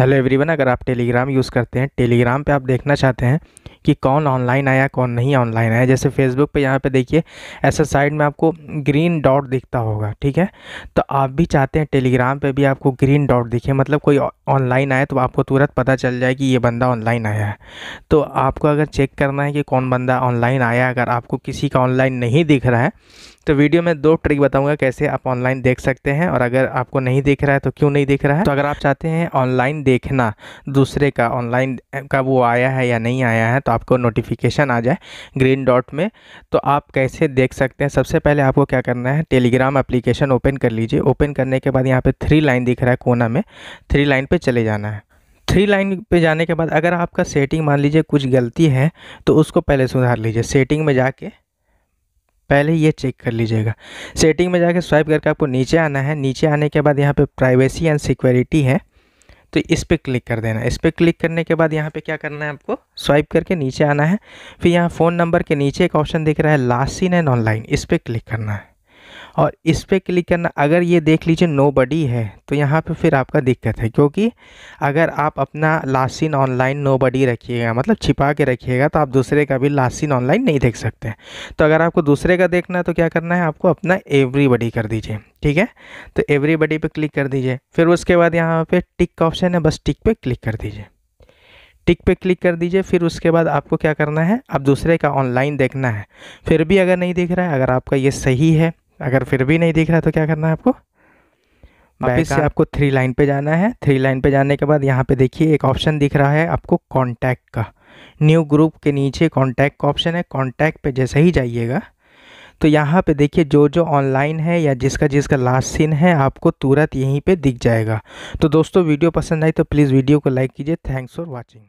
hello everyone अगर आप Telegram use करते हैं टेलीग्राम पे आप देखना चाहते हैं कि कौन ऑनलाइन आया कौन नहीं ऑनलाइन आया जैसे फेसबुक पे यहाँ पे देखिए ऐसा साइड में आपको ग्रीन डॉट दिखता होगा ठीक है तो आप भी चाहते हैं टेलीग्राम पे भी आपको ग्रीन डॉट दिखे मतलब कोई ऑनलाइन आया तो आपको तुरंत पता चल जाए कि ये बंदा ऑनलाइन आया है तो आपको अगर चेक करना है कि कौन बंदा ऑनलाइन आया अगर आपको किसी का ऑनलाइन नहीं दिख रहा है तो वीडियो में दो ट्रिक बताऊंगा कैसे आप ऑनलाइन देख सकते हैं और अगर आपको नहीं दिख रहा है तो क्यों नहीं दिख रहा है तो अगर आप चाहते हैं ऑनलाइन देखना दूसरे का ऑनलाइन का वो आया है या नहीं आया है तो तो आपको नोटिफिकेशन आ जाए ग्रीन डॉट में तो आप कैसे देख सकते हैं सबसे पहले आपको क्या करना है टेलीग्राम एप्लीकेशन ओपन कर लीजिए ओपन करने के बाद यहाँ पर थ्री लाइन दिख रहा है कोना में थ्री लाइन पर चले जाना है थ्री लाइन पे जाने के बाद अगर आपका सेटिंग मान लीजिए कुछ गलती है तो उसको पहले सुधार लीजिए सेटिंग में जाके पहले ये चेक कर लीजिएगा सेटिंग में जाके स्वाइप करके आपको नीचे आना है नीचे आने के बाद यहाँ पे प्राइवेसी एंड सिक्योरिटी है तो इस पर क्लिक कर देना इस पर क्लिक करने के बाद यहाँ पे क्या करना है आपको स्वाइप करके नीचे आना है फिर यहाँ फ़ोन नंबर के नीचे एक ऑप्शन दिख रहा है लास्ट सीन एंड ऑनलाइन इस पर क्लिक करना है और इस पर क्लिक करना अगर ये देख लीजिए नो बडी है तो यहाँ पे फिर आपका दिक्कत है क्योंकि अगर आप अपना लासिन ऑनलाइन नो बडी रखिएगा मतलब छिपा के रखिएगा तो आप दूसरे का भी लासिन ऑनलाइन नहीं देख सकते तो अगर आपको दूसरे का देखना है तो क्या करना है आपको अपना एवरीबडी कर दीजिए ठीक है तो एवरीबडी पे क्लिक कर दीजिए फिर उसके बाद यहाँ पर टिक का ऑप्शन है बस टिक पर क्लिक कर दीजिए टिक पे क्लिक कर दीजिए फिर उसके बाद आपको क्या करना है आप दूसरे का ऑनलाइन देखना है फिर भी अगर नहीं देख रहा है अगर आपका ये सही है अगर फिर भी नहीं दिख रहा तो क्या करना है आपको वापिस से आपको थ्री लाइन पे जाना है थ्री लाइन पे जाने के बाद यहाँ पे देखिए एक ऑप्शन दिख रहा है आपको कॉन्टैक्ट का न्यू ग्रुप के नीचे कॉन्टैक्ट का ऑप्शन है कॉन्टैक्ट पे जैसे ही जाइएगा तो यहाँ पे देखिए जो जो ऑनलाइन है या जिसका जिसका लास्ट सीन है आपको तुरंत यहीं पे दिख जाएगा तो दोस्तों वीडियो पसंद आई तो प्लीज़ वीडियो को लाइक कीजिए थैंक्स फॉर वॉचिंग